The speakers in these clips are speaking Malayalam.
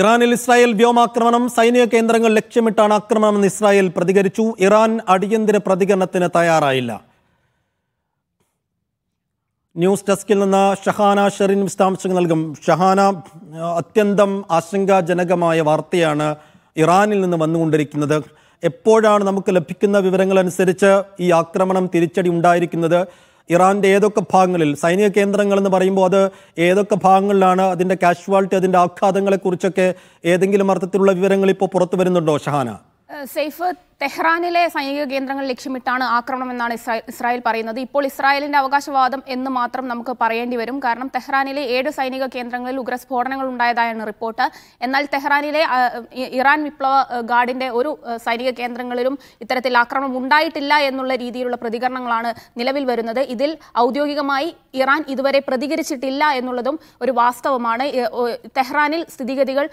ഇറാനിൽ ഇസ്രായേൽ വ്യോമാക്രമണം സൈനിക കേന്ദ്രങ്ങൾ ലക്ഷ്യമിട്ടാണ് ആക്രമണമെന്ന് ഇസ്രായേൽ പ്രതികരിച്ചു ഇറാൻ അടിയന്തര പ്രതികരണത്തിന് തയ്യാറായില്ല ന്യൂസ് ഡെസ്കിൽ നിന്ന് ഷഹാന ഷെറിൻ വിശദാംശങ്ങൾ നൽകും ഷഹാന അത്യന്തം ആശങ്കാജനകമായ വാർത്തയാണ് ഇറാനിൽ നിന്ന് വന്നുകൊണ്ടിരിക്കുന്നത് എപ്പോഴാണ് നമുക്ക് ലഭിക്കുന്ന വിവരങ്ങളനുസരിച്ച് ഈ ആക്രമണം തിരിച്ചടി ഉണ്ടായിരിക്കുന്നത് ഇറാൻ്റെ ഏതൊക്കെ ഭാഗങ്ങളിൽ സൈനിക കേന്ദ്രങ്ങൾ എന്ന് പറയുമ്പോൾ അത് ഏതൊക്കെ ഭാഗങ്ങളിലാണ് അതിൻ്റെ കാഷ്വാലിറ്റി അതിൻ്റെ ആഘാതങ്ങളെക്കുറിച്ചൊക്കെ ഏതെങ്കിലും അർത്ഥത്തിലുള്ള വിവരങ്ങൾ ഇപ്പോൾ പുറത്തു വരുന്നുണ്ടോ ഷഹാന സൈഫ് തെഹ്റാനിലെ സൈനിക കേന്ദ്രങ്ങൾ ലക്ഷ്യമിട്ടാണ് ആക്രമണം എന്നാണ് ഇസ്രായേൽ പറയുന്നത് ഇപ്പോൾ ഇസ്രായേലിന്റെ അവകാശവാദം എന്ന് മാത്രം നമുക്ക് പറയേണ്ടി വരും കാരണം തെഹ്റാനിലെ ഏഴ് സൈനിക കേന്ദ്രങ്ങളിൽ ഉഗ്രസ്ഫോടനങ്ങൾ ഉണ്ടായതായാണ് റിപ്പോർട്ട് എന്നാൽ തെഹ്റാനിലെ ഇറാൻ വിപ്ലവ ഗാർഡിന്റെ ഒരു സൈനിക കേന്ദ്രങ്ങളിലും ഇത്തരത്തിൽ ആക്രമണം ഉണ്ടായിട്ടില്ല എന്നുള്ള രീതിയിലുള്ള പ്രതികരണങ്ങളാണ് നിലവിൽ വരുന്നത് ഇതിൽ ഔദ്യോഗികമായി ഇറാൻ ഇതുവരെ പ്രതികരിച്ചിട്ടില്ല എന്നുള്ളതും ഒരു വാസ്തവമാണ് തെഹ്റാനിൽ സ്ഥിതിഗതികൾ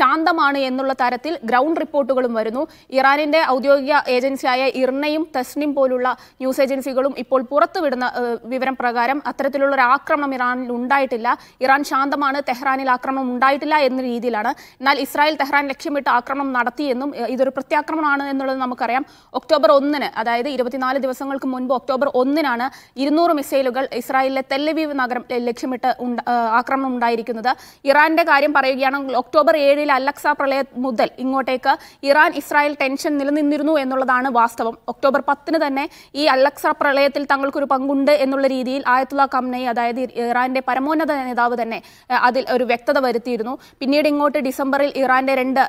ശാന്തമാണ് എന്നുള്ള തരത്തിൽ ഗ്രൗണ്ട് റിപ്പോർട്ടുകളും വരുന്നു ഇറാനിന്റെ ഔദ്യോഗിക ഔദ്യോഗിക ഏജൻസിയായ ഇർണയും തസ്നിം പോലുള്ള ന്യൂസ് ഏജൻസികളും ഇപ്പോൾ പുറത്തുവിടുന്ന വിവരം പ്രകാരം അത്തരത്തിലുള്ള ഒരു ആക്രമണം ഇറാനിൽ ഉണ്ടായിട്ടില്ല ഇറാൻ ശാന്തമാണ് തെഹ്റാനിൽ ആക്രമണം ഉണ്ടായിട്ടില്ല എന്ന രീതിയിലാണ് എന്നാൽ ഇസ്രായേൽ തെഹ്റാൻ ലക്ഷ്യമിട്ട് ആക്രമണം നടത്തിയെന്നും ഇതൊരു പ്രത്യാക്രമണമാണ് എന്നുള്ളത് നമുക്കറിയാം ഒക്ടോബർ ഒന്നിന് അതായത് ഇരുപത്തിനാല് ദിവസങ്ങൾക്ക് മുൻപ് ഒക്ടോബർ ഒന്നിനാണ് ഇരുന്നൂറ് മിസൈലുകൾ ഇസ്രായേലിലെ തെല്ലവീവ് നഗരം ലക്ഷ്യമിട്ട് ആക്രമണം ഉണ്ടായിരിക്കുന്നത് ഇറാന്റെ കാര്യം പറയുകയാണെങ്കിൽ ഒക്ടോബർ ഏഴിൽ അലക്സ പ്രളയം മുതൽ ഇങ്ങോട്ടേക്ക് ഇറാൻ ഇസ്രായേൽ ടെൻഷൻ നിലനിന്നി ചെയ്തിരുന്നു എന്നുള്ളതാണ് വാസ്തവം ഒക്ടോബർ പത്തിന് തന്നെ ഈ അലക്സ പ്രളയത്തിൽ തങ്ങൾക്കൊരു പങ്കുണ്ട് എന്നുള്ള രീതിയിൽ ആയത്തുള്ള കംനൈ അതായത് ഇറാന്റെ പരമോന്നത നേതാവ് തന്നെ അതിൽ ഒരു വ്യക്തത വരുത്തിയിരുന്നു പിന്നീട് ഇങ്ങോട്ട് ഡിസംബറിൽ ഇറാന്റെ രണ്ട്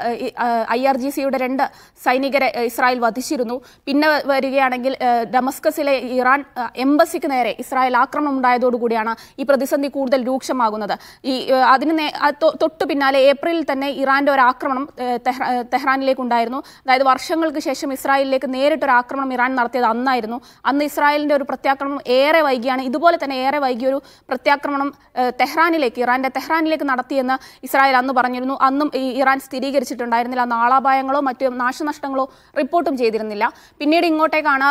ഐ ആർ ജി സിയുടെ രണ്ട് സൈനികരെ ഇസ്രായേൽ വധിച്ചിരുന്നു പിന്നെ വരികയാണെങ്കിൽ ഡമസ്കസിലെ ഇറാൻ എംബസിക്ക് നേരെ ഇസ്രായേൽ ആക്രമണം ഉണ്ടായതോടുകൂടിയാണ് ഈ പ്രതിസന്ധി കൂടുതൽ രൂക്ഷമാകുന്നത് ഈ അതിന് തൊട്ടു പിന്നാലെ ഏപ്രിലിൽ തന്നെ ഇറാന്റെ ഒരു ആക്രമണം തെഹ്റാനിലേക്കുണ്ടായിരുന്നു അതായത് വർഷങ്ങൾക്ക് ശേഷം പ്രാവശ്യം ഇസ്രായേലിലേക്ക് നേരിട്ടൊരു ആക്രമണം ഇറാൻ നടത്തിയത് അന്നായിരുന്നു അന്ന് ഇസ്രായേലിൻ്റെ ഒരു പ്രത്യാക്രമണം ഏറെ വൈകിയാണ് ഇതുപോലെ തന്നെ ഏറെ വൈകിയൊരു പ്രത്യാക്രമണം തെഹ്റാനിലേക്ക് ഇറാൻ്റെ തെഹ്റാനിലേക്ക് നടത്തിയെന്ന് ഇസ്രായേൽ അന്ന് പറഞ്ഞിരുന്നു അന്നും ഈ ഇറാൻ സ്ഥിരീകരിച്ചിട്ടുണ്ടായിരുന്നില്ല നാളാപായങ്ങളോ മറ്റു നാശനഷ്ടങ്ങളോ റിപ്പോർട്ടും ചെയ്തിരുന്നില്ല പിന്നീട് ഇങ്ങോട്ടേക്കാണ്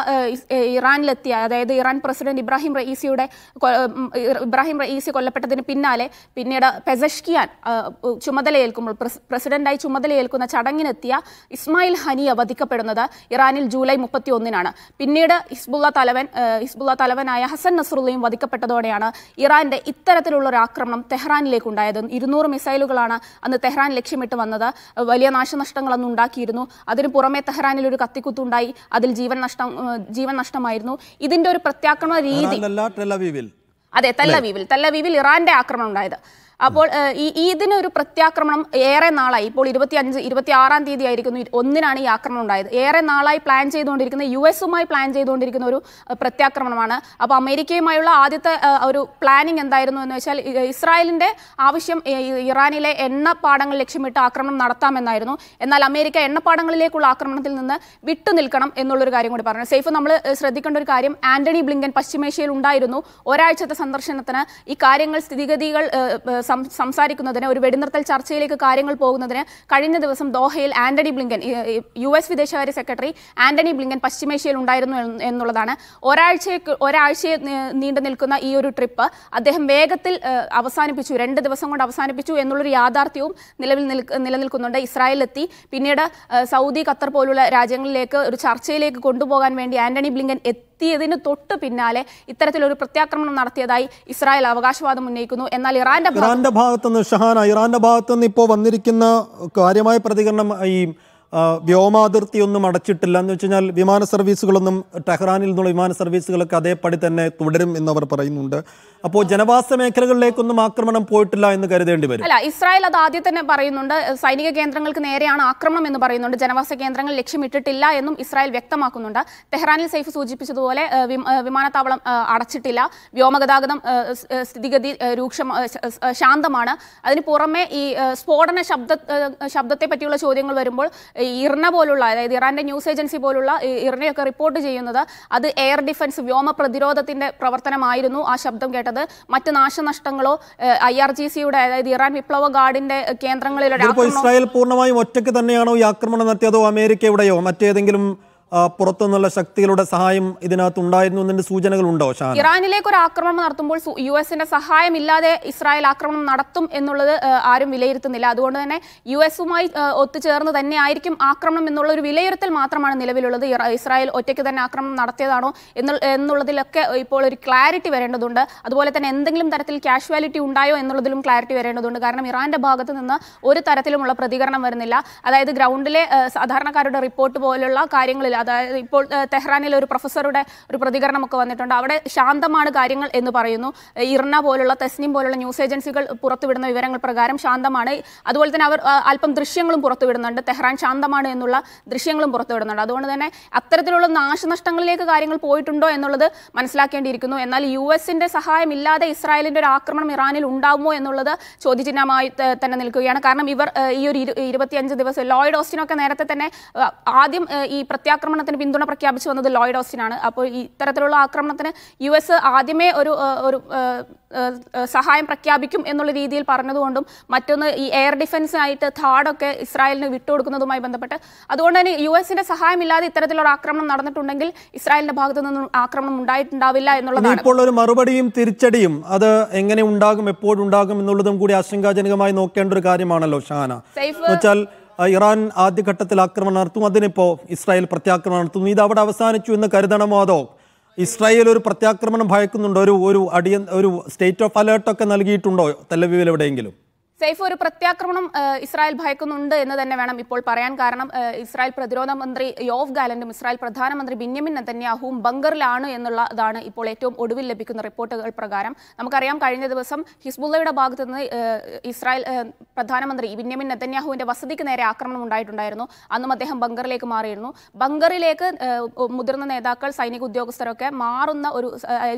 ഇറാനിലെത്തിയ അതായത് ഇറാൻ പ്രസിഡന്റ് ഇബ്രാഹിം റയീസിയുടെ ഇബ്രാഹിം റയീസി കൊല്ലപ്പെട്ടതിന് പിന്നാലെ പിന്നീട് പെസഷ്കിയാൻ ചുമതലയേൽക്കുമ്പോൾ പ്രസിഡന്റായി ചുമതലയേൽക്കുന്ന ചടങ്ങിനെത്തിയ ഇസ്മായിൽ ഹനിയ വധിക്കപ്പെടുന്നത് നടക്കുന്നത് ഇറാനിൽ ജൂലൈ ഒന്നിനാണ് പിന്നീട് ഹിസ്ബുള്ള തലവൻ ഹിസ്ബുള്ള തലവനായ ഹസൻ നസറുള്ളയും വധിക്കപ്പെട്ടതോടെയാണ് ഇറാന്റെ ഇത്തരത്തിലുള്ള ഒരു ആക്രമണം ഉണ്ടായത് ഇരുന്നൂറ് മിസൈലുകളാണ് അന്ന് തെഹ്റാൻ ലക്ഷ്യമിട്ട് വന്നത് വലിയ നാശനഷ്ടങ്ങൾ അന്ന് ഉണ്ടാക്കിയിരുന്നു അതിന് പുറമെ തെഹ്റാനിൽ ഒരു കത്തിക്കുത്തുണ്ടായി അതിൽ ജീവൻ നഷ്ടം ജീവൻ നഷ്ടമായിരുന്നു ഇതിന്റെ ഒരു പ്രത്യാക്രമണ രീതി അതെ തല്ലവീവിൽ തല്ലവീവിൽ ഇറാന്റെ ആക്രമണം ഉണ്ടായത് അപ്പോൾ ഈ ഇതിനൊരു പ്രത്യാക്രമണം ഏറെ നാളായി ഇപ്പോൾ ഇരുപത്തി അഞ്ച് ഇരുപത്തി ആറാം തീയതി ആയിരിക്കുന്നു ഒന്നിനാണ് ഈ ആക്രമണം ഉണ്ടായത് ഏറെ നാളായി പ്ലാൻ ചെയ്തുകൊണ്ടിരിക്കുന്ന യു എസുമായി പ്ലാൻ ചെയ്തുകൊണ്ടിരിക്കുന്ന ഒരു പ്രത്യാക്രമണമാണ് അപ്പോൾ അമേരിക്കയുമായുള്ള ആദ്യത്തെ ഒരു പ്ലാനിങ് എന്തായിരുന്നു എന്ന് വെച്ചാൽ ഇസ്രായേലിൻ്റെ ആവശ്യം ഇറാനിലെ എണ്ണപ്പാടങ്ങൾ ലക്ഷ്യമിട്ട് ആക്രമണം നടത്താമെന്നായിരുന്നു എന്നാൽ അമേരിക്ക എണ്ണപ്പാടങ്ങളിലേക്കുള്ള ആക്രമണത്തിൽ നിന്ന് വിട്ടുനിൽക്കണം എന്നുള്ളൊരു കാര്യം കൂടി പറഞ്ഞു സേഫ് നമ്മൾ ശ്രദ്ധിക്കേണ്ട ഒരു കാര്യം ആന്റണി ബ്ലിങ്കൻ പശ്ചിമേഷ്യയിൽ ഉണ്ടായിരുന്നു ഒരാഴ്ചത്തെ സന്ദർശനത്തിന് ഈ കാര്യങ്ങൾ സ്ഥിതിഗതികൾ സംസാരിക്കുന്നതിന് ഒരു വെടിനിർത്തൽ ചർച്ചയിലേക്ക് കാര്യങ്ങൾ പോകുന്നതിന് കഴിഞ്ഞ ദിവസം ദോഹയിൽ ആന്റണി ബ്ലിങ്കൻ യു എസ് വിദേശകാര്യ സെക്രട്ടറി ആന്റണി ബ്ലിങ്കൻ പശ്ചിമേഷ്യയിൽ ഉണ്ടായിരുന്നു എന്നുള്ളതാണ് ഒരാഴ്ചയെ ഒരാഴ്ചയെ നീണ്ടു നിൽക്കുന്ന ഈ ഒരു ട്രിപ്പ് അദ്ദേഹം വേഗത്തിൽ അവസാനിപ്പിച്ചു രണ്ട് ദിവസം കൊണ്ട് അവസാനിപ്പിച്ചു എന്നുള്ളൊരു യാഥാർത്ഥ്യവും നിലവിൽ നിലനിൽക്കുന്നുണ്ട് ഇസ്രായേലിലെത്തി പിന്നീട് സൗദി ഖത്തർ പോലുള്ള രാജ്യങ്ങളിലേക്ക് ഒരു ചർച്ചയിലേക്ക് കൊണ്ടുപോകാൻ വേണ്ടി ആന്റണി ബ്ലിങ്കൻ എത്തിയതിന് തൊട്ട് പിന്നാലെ ഇത്തരത്തിലൊരു പ്രത്യാക്രമണം നടത്തിയതായി ഇസ്രായേൽ അവകാശവാദം ഉന്നയിക്കുന്നു എന്നാൽ ഇറാന്റെ ഇറാന്റെ ഭാഗത്തുനിന്ന് ഷഹാന ഇറാന്റെ ഭാഗത്തുനിന്ന് ഇപ്പോൾ വന്നിരിക്കുന്ന കാര്യമായ പ്രതികരണം ഈ വ്യോമാതിർത്തി ഒന്നും അടച്ചിട്ടില്ല എന്ന് കഴിഞ്ഞാൽ വിമാന സർവീസുകളൊന്നും ടെഹ്റാനിൽ നിന്നുള്ള വിമാന സർവീസുകളൊക്കെ അതേപടി തന്നെ തുടരും എന്നവർ പറയുന്നുണ്ട് അപ്പോൾ ജനവാസ മേഖലകളിലേക്കൊന്നും ആക്രമണം പോയിട്ടില്ല എന്ന് കരുതേണ്ടി വരും അല്ല ഇസ്രായേൽ അത് ആദ്യം തന്നെ പറയുന്നുണ്ട് സൈനിക കേന്ദ്രങ്ങൾക്ക് നേരെയാണ് ആക്രമണം എന്ന് പറയുന്നുണ്ട് ജനവാസ കേന്ദ്രങ്ങൾ ലക്ഷ്യമിട്ടിട്ടില്ല എന്നും ഇസ്രായേൽ വ്യക്തമാക്കുന്നുണ്ട് തെഹ്റാനിൽ സൈഫ് സൂചിപ്പിച്ചതുപോലെ വിമാനത്താവളം അടച്ചിട്ടില്ല വ്യോമഗതാഗതം സ്ഥിതിഗതി രൂക്ഷം ശാന്തമാണ് അതിന് പുറമെ ഈ സ്ഫോടന ശബ്ദ ശബ്ദത്തെ പറ്റിയുള്ള ചോദ്യങ്ങൾ വരുമ്പോൾ ഇറന പോലുള്ള അതായത് ഇറാന്റെ ന്യൂസ് ഏജൻസി പോലുള്ള ഇർണയൊക്കെ റിപ്പോർട്ട് ചെയ്യുന്നത് അത് എയർ ഡിഫൻസ് വ്യോമ പ്രതിരോധത്തിന്റെ പ്രവർത്തനമായിരുന്നു ആ ശബ്ദം കേട്ടത് പ്രധാനപ്പെട്ടത് മറ്റ് നാശനഷ്ടങ്ങളോ ഐ ആർ ജി സിയുടെ അതായത് ഇറാൻ വിപ്ലവ ഗാർഡിന്റെ കേന്ദ്രങ്ങളിലൂടെ ഇസ്രായേൽ പൂർണ്ണമായും ഒറ്റയ്ക്ക് തന്നെയാണോ ഈ ആക്രമണം നടത്തിയതോ അമേരിക്കയുടെയോ മറ്റേതെങ്കിലും പുറത്തുനിന്നുള്ള ശക്തികളുടെ സഹായം ഇതിനകത്ത് ഉണ്ടായിരുന്നു എന്നതിന്റെ സൂചനകൾ ഉണ്ടോ ഷാൻ ഇറാനിലേക്ക് ഒരു ആക്രമണം നടത്തുമ്പോൾ യു എസിന്റെ സഹായമില്ലാതെ ഇസ്രായേൽ ആക്രമണം നടത്തും എന്നുള്ളത് ആരും വിലയിരുത്തുന്നില്ല അതുകൊണ്ട് തന്നെ യു എസുമായി ഒത്തുചേർന്ന് തന്നെ ആയിരിക്കും ആക്രമണം എന്നുള്ള ഒരു വിലയിരുത്തൽ മാത്രമാണ് നിലവിലുള്ളത് ഇസ്രായേൽ ഒറ്റയ്ക്ക് തന്നെ ആക്രമണം നടത്തിയതാണോ എന്നുള്ളതിലൊക്കെ ഇപ്പോൾ ഒരു ക്ലാരിറ്റി വരേണ്ടതുണ്ട് അതുപോലെ തന്നെ എന്തെങ്കിലും തരത്തിൽ കാഷ്വാലിറ്റി ഉണ്ടായോ എന്നുള്ളതിലും ക്ലാരിറ്റി വരേണ്ടതുണ്ട് കാരണം ഇറാന്റെ ഭാഗത്ത് നിന്ന് ഒരു തരത്തിലുമുള്ള പ്രതികരണം വരുന്നില്ല അതായത് ഗ്രൗണ്ടിലെ സാധാരണക്കാരുടെ റിപ്പോർട്ട് പോലുള്ള കാര്യങ്ങളിൽ അതായത് ഇപ്പോൾ തെഹ്റാനിലെ ഒരു പ്രൊഫസറുടെ ഒരു പ്രതികരണമൊക്കെ വന്നിട്ടുണ്ട് അവിടെ ശാന്തമാണ് കാര്യങ്ങൾ എന്ന് പറയുന്നു ഇർണ പോലുള്ള തെസ്നിം പോലുള്ള ന്യൂസ് ഏജൻസികൾ പുറത്തുവിടുന്ന വിവരങ്ങൾ പ്രകാരം ശാന്തമാണ് അതുപോലെ തന്നെ അവർ അല്പം ദൃശ്യങ്ങളും പുറത്തുവിടുന്നുണ്ട് തെഹ്റാൻ ശാന്തമാണ് എന്നുള്ള ദൃശ്യങ്ങളും പുറത്തുവിടുന്നുണ്ട് അതുകൊണ്ട് തന്നെ അത്തരത്തിലുള്ള നാശനഷ്ടങ്ങളിലേക്ക് കാര്യങ്ങൾ പോയിട്ടുണ്ടോ എന്നുള്ളത് മനസ്സിലാക്കേണ്ടിയിരിക്കുന്നു എന്നാൽ യു എസിൻ്റെ സഹായമില്ലാതെ ഇസ്രായേലിന്റെ ഒരു ആക്രമണം ഇറാനിൽ ഉണ്ടാവുമോ എന്നുള്ളത് ചോദ്യചിഹ്നമായി തന്നെ നിൽക്കുകയാണ് കാരണം ഇവർ ഈ ഒരു ഇരുപത്തിയഞ്ച് ദിവസം ലോയിഡ് ഓസ്റ്റിനൊക്കെ നേരത്തെ തന്നെ ആദ്യം ഈ പ്രത്യാക്രമണം ആക്രമണത്തിന് പിന്തുണ പ്രഖ്യാപിച്ചു വന്നത് ലോയിഡ് ഓസ്റ്റിൻ ആണ് അപ്പോൾ ഇത്തരത്തിലുള്ള ആക്രമണത്തിന് യു എസ് ആദ്യമേ ഒരു ഒരു സഹായം പ്രഖ്യാപിക്കും എന്നുള്ള രീതിയിൽ പറഞ്ഞതുകൊണ്ടും മറ്റൊന്ന് ഈ എയർ ഡിഫൻസിനായിട്ട് ഥാഡൊക്കെ ഇസ്രായേലിന് വിട്ടുകൊടുക്കുന്നതുമായി ബന്ധപ്പെട്ട് അതുകൊണ്ട് തന്നെ യു എസിന്റെ സഹായമില്ലാതെ ഇത്തരത്തിലുള്ള ആക്രമണം നടന്നിട്ടുണ്ടെങ്കിൽ ഇസ്രായേലിന്റെ ഭാഗത്തു നിന്നും ആക്രമണം ഉണ്ടായിട്ടുണ്ടാവില്ല എന്നുള്ളതാണ് ഇപ്പോൾ ഒരു മറുപടിയും തിരിച്ചടിയും അത് എങ്ങനെ ഉണ്ടാകും എപ്പോഴുണ്ടാകും എന്നുള്ളതും കൂടി ആശങ്കാജനകമായി നോക്കേണ്ട ഒരു കാര്യമാണല്ലോ ഷാന വെച്ചാൽ ഇറാൻ ആദ്യഘട്ടത്തിൽ ആക്രമണം നടത്തും അതിനിപ്പോൾ ഇസ്രായേൽ പ്രത്യാക്രമണം നടത്തുന്നു ഇത് അവിടെ അവസാനിച്ചു എന്ന് കരുതണമോ അതോ ഇസ്രായേൽ ഒരു പ്രത്യാക്രമണം ഭയക്കുന്നുണ്ടോ ഒരു ഒരു അടിയ ഒരു സ്റ്റേറ്റ് ഓഫ് അലേർട്ടൊക്കെ നൽകിയിട്ടുണ്ടോ തെലവീവിൽ എവിടെയെങ്കിലും സൈഫ് ഒരു പ്രത്യാക്രമണം ഇസ്രായേൽ ഭയക്കുന്നുണ്ട് എന്ന് തന്നെ വേണം ഇപ്പോൾ പറയാൻ കാരണം ഇസ്രായേൽ പ്രതിരോധ മന്ത്രി യോഫ് ഗാലൻഡും ഇസ്രായേൽ പ്രധാനമന്ത്രി ബിന്യമിൻ നെതന്യാഹുവും ബങ്കറിലാണ് എന്നുള്ളതാണ് ഇപ്പോൾ ഏറ്റവും ഒടുവിൽ ലഭിക്കുന്ന റിപ്പോർട്ടുകൾ പ്രകാരം നമുക്കറിയാം കഴിഞ്ഞ ദിവസം ഹിസ്ബുള്ളയുടെ ഭാഗത്തു നിന്ന് ഇസ്രായേൽ പ്രധാനമന്ത്രി ബിന്യമിൻ നെതന്യാഹുവിന്റെ വസതിക്ക് നേരെ ആക്രമണം ഉണ്ടായിട്ടുണ്ടായിരുന്നു അന്നും അദ്ദേഹം ബങ്കറിലേക്ക് മാറിയിരുന്നു ബങ്കറിലേക്ക് മുതിർന്ന നേതാക്കൾ സൈനിക ഉദ്യോഗസ്ഥരൊക്കെ മാറുന്ന ഒരു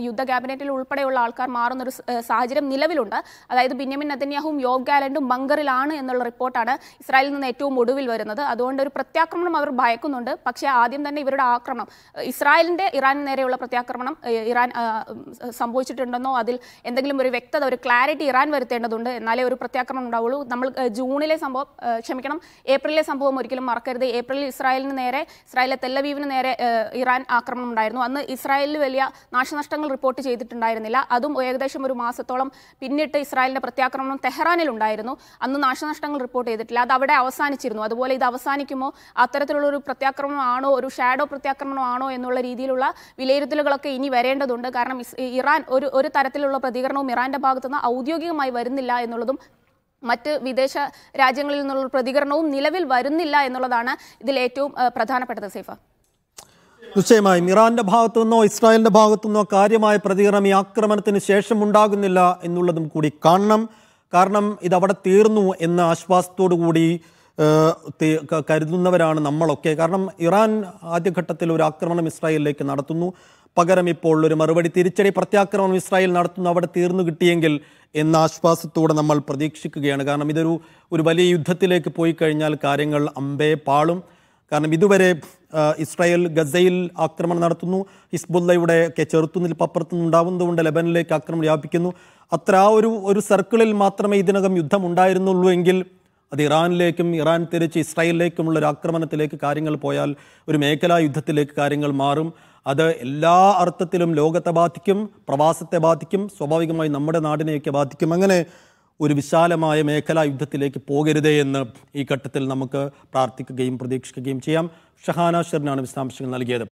യുദ്ധ ക്യാബിനറ്റിൽ ഉൾപ്പെടെയുള്ള ആൾക്കാർ മാറുന്ന ഒരു സാഹചര്യം നിലവിലുണ്ട് അതായത് ബിന്യമിൻ നെതന്യാഹുവും യോഗ ഗാലൻഡും ബങ്കറിലാണ് എന്നുള്ള റിപ്പോർട്ടാണ് ഇസ്രായേലിൽ നിന്ന് ഏറ്റവും ഒടുവിൽ വരുന്നത് അതുകൊണ്ട് ഒരു പ്രത്യാക്രമണം അവർ ഭയക്കുന്നുണ്ട് പക്ഷേ ആദ്യം തന്നെ ഇവരുടെ ആക്രമണം ഇസ്രായേലിൻ്റെ ഇറാൻ നേരെയുള്ള പ്രത്യാക്രമണം ഇറാൻ സംഭവിച്ചിട്ടുണ്ടെന്നോ അതിൽ എന്തെങ്കിലും ഒരു വ്യക്തത ഒരു ക്ലാരിറ്റി ഇറാൻ വരുത്തേണ്ടതുണ്ട് എന്നാലേ ഒരു പ്രത്യാക്രമണം ഉണ്ടാവുള്ളൂ നമ്മൾ ജൂണിലെ സംഭവം ക്ഷമിക്കണം ഏപ്രിലിലെ സംഭവം ഒരിക്കലും മറക്കരുത് ഏപ്രിലിൽ ഇസ്രായേലിന് നേരെ ഇസ്രായേലിലെ തെല്ലവീവിന് നേരെ ഇറാൻ ആക്രമണം ഉണ്ടായിരുന്നു അന്ന് ഇസ്രായേലിൽ വലിയ നാശനഷ്ടങ്ങൾ റിപ്പോർട്ട് ചെയ്തിട്ടുണ്ടായിരുന്നില്ല അതും ഏകദേശം ഒരു മാസത്തോളം പിന്നിട്ട് ഇസ്രായേലിന്റെ പ്രത്യാക്രമണം തെഹ്റാനിൽ ഉണ്ടായിരുന്നു അന്ന് നാശനഷ്ടങ്ങൾ റിപ്പോർട്ട് ചെയ്തിട്ടില്ല അത് അവിടെ അവസാനിച്ചിരുന്നു അതുപോലെ ഇത് അവസാനിക്കുമോ അത്തരത്തിലുള്ള ഒരു പ്രത്യാക്രമണമാണോ ഒരു ഷാഡോ പ്രത്യാക്രമണമാണോ എന്നുള്ള രീതിയിലുള്ള വിലയിരുത്തലുകളൊക്കെ ഇനി വരേണ്ടതുണ്ട് കാരണം ഇറാൻ ഒരു ഒരു തരത്തിലുള്ള പ്രതികരണവും ഇറാന്റെ ഭാഗത്തുനിന്ന് ഔദ്യോഗികമായി വരുന്നില്ല എന്നുള്ളതും മറ്റ് വിദേശ രാജ്യങ്ങളിൽ നിന്നുള്ള പ്രതികരണവും നിലവിൽ വരുന്നില്ല എന്നുള്ളതാണ് ഇതിൽ ഏറ്റവും പ്രധാനപ്പെട്ടത് സൈഫ നിശ്ചയമായും ഇറാന്റെ ഭാഗത്തുനിന്നോ ഇസ്രായേലിന്റെ ഭാഗത്തുനിന്നോ കാര്യമായ പ്രതികരണം ഈ ആക്രമണത്തിന് ശേഷം ഉണ്ടാകുന്നില്ല എന്നുള്ളതും കൂടി കാണണം കാരണം ഇതവിടെ തീർന്നു എന്ന ആശ്വാസത്തോടു കൂടി കരുതുന്നവരാണ് നമ്മളൊക്കെ കാരണം ഇറാൻ ആദ്യഘട്ടത്തിൽ ഒരു ആക്രമണം ഇസ്രായേലിലേക്ക് നടത്തുന്നു പകരം ഇപ്പോൾ ഒരു മറുപടി തിരിച്ചടി പ്രത്യാക്രമണം ഇസ്രായേൽ നടത്തുന്നു അവിടെ തീർന്നു കിട്ടിയെങ്കിൽ എന്ന ആശ്വാസത്തോടെ നമ്മൾ പ്രതീക്ഷിക്കുകയാണ് കാരണം ഇതൊരു ഒരു വലിയ യുദ്ധത്തിലേക്ക് പോയി കഴിഞ്ഞാൽ കാര്യങ്ങൾ അമ്പേ പാളും കാരണം ഇതുവരെ ഇസ്രായേൽ ഗസയിൽ ആക്രമണം നടത്തുന്നു ഹിസ്ബുല്ലയുടെ ഒക്കെ ചെറുത്തുനിൽപ്പ് അപ്പുറത്തുനിന്നുണ്ടാവുന്നതുകൊണ്ട് ലബനിലേക്ക് ആക്രമണം വ്യാപിക്കുന്നു അത്ര ആ ഒരു ഒരു സർക്കിളിൽ മാത്രമേ ഇതിനകം യുദ്ധം ഉണ്ടായിരുന്നുള്ളൂ എങ്കിൽ അത് ഇറാനിലേക്കും ഇറാൻ തിരിച്ച് ഇസ്രായേലിലേക്കുമുള്ള ഒരു ആക്രമണത്തിലേക്ക് കാര്യങ്ങൾ പോയാൽ ഒരു മേഖലാ യുദ്ധത്തിലേക്ക് കാര്യങ്ങൾ മാറും അത് എല്ലാ അർത്ഥത്തിലും ലോകത്തെ ബാധിക്കും പ്രവാസത്തെ ബാധിക്കും സ്വാഭാവികമായി നമ്മുടെ നാടിനെയൊക്കെ ബാധിക്കും അങ്ങനെ ഒരു വിശാലമായ മേഖലാ യുദ്ധത്തിലേക്ക് പോകരുതേ എന്ന് ഈ ഘട്ടത്തിൽ നമുക്ക് പ്രാർത്ഥിക്കുകയും പ്രതീക്ഷിക്കുകയും ചെയ്യാം ഷഹാന ഷെറിനാണ് വിശദാംശങ്ങൾ നൽകിയത്